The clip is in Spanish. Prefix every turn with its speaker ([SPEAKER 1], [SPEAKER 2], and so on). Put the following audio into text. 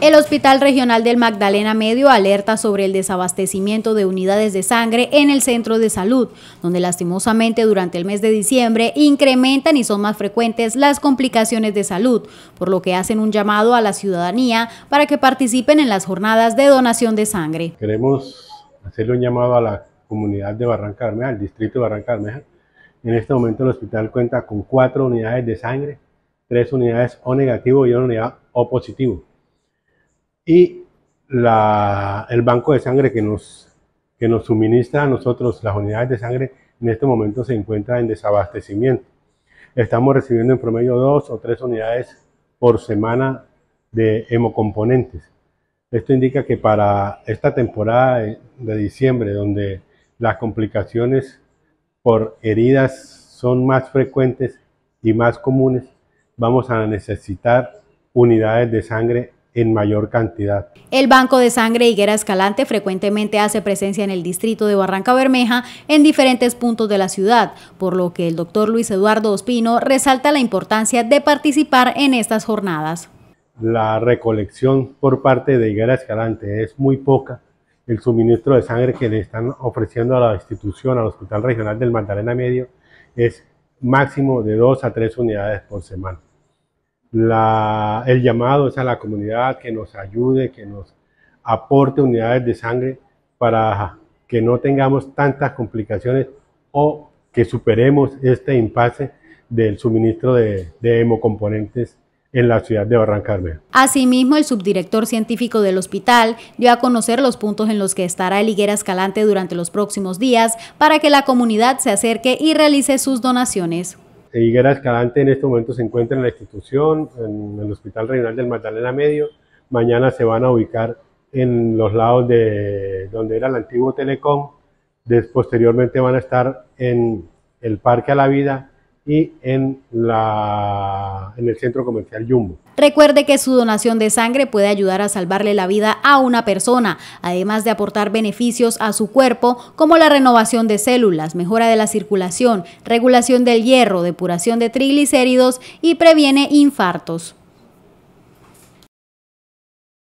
[SPEAKER 1] El Hospital Regional del Magdalena Medio alerta sobre el desabastecimiento de unidades de sangre en el centro de salud, donde lastimosamente durante el mes de diciembre incrementan y son más frecuentes las complicaciones de salud, por lo que hacen un llamado a la ciudadanía para que participen en las jornadas de donación de sangre.
[SPEAKER 2] Queremos hacerle un llamado a la comunidad de Barranca al distrito de Barranca En este momento el hospital cuenta con cuatro unidades de sangre, tres unidades O negativo y una unidad O positivo y la, el banco de sangre que nos, que nos suministra a nosotros las unidades de sangre en este momento se encuentra en desabastecimiento. Estamos recibiendo en promedio dos o tres unidades por semana de hemocomponentes. Esto indica que para esta temporada de, de diciembre, donde las complicaciones por heridas son más frecuentes y más comunes, vamos a necesitar unidades de sangre en mayor cantidad.
[SPEAKER 1] El Banco de Sangre Higuera Escalante frecuentemente hace presencia en el distrito de Barranca Bermeja en diferentes puntos de la ciudad, por lo que el doctor Luis Eduardo Ospino resalta la importancia de participar en estas jornadas.
[SPEAKER 2] La recolección por parte de Higuera Escalante es muy poca. El suministro de sangre que le están ofreciendo a la institución, al Hospital Regional del Magdalena Medio, es máximo de dos a tres unidades por semana la, el llamado es a la comunidad que nos ayude, que nos aporte unidades de sangre para que no tengamos tantas complicaciones o que superemos este impasse del suministro de, hemocomponentes en la ciudad de barrancabermeja.
[SPEAKER 1] Asimismo, el subdirector científico del hospital dio a conocer los puntos en los que estará el Higuera Escalante durante los próximos días para que la comunidad se acerque y realice sus donaciones.
[SPEAKER 2] Higuera eh, Escalante en este momento se encuentra en la institución, en el Hospital Regional del Magdalena Medio. Mañana se van a ubicar en los lados de donde era el antiguo Telecom. posteriormente van a estar en el Parque a la Vida y en, en el centro comercial Yumbo.
[SPEAKER 1] Recuerde que su donación de sangre puede ayudar a salvarle la vida a una persona, además de aportar beneficios a su cuerpo como la renovación de células, mejora de la circulación, regulación del hierro, depuración de triglicéridos y previene infartos.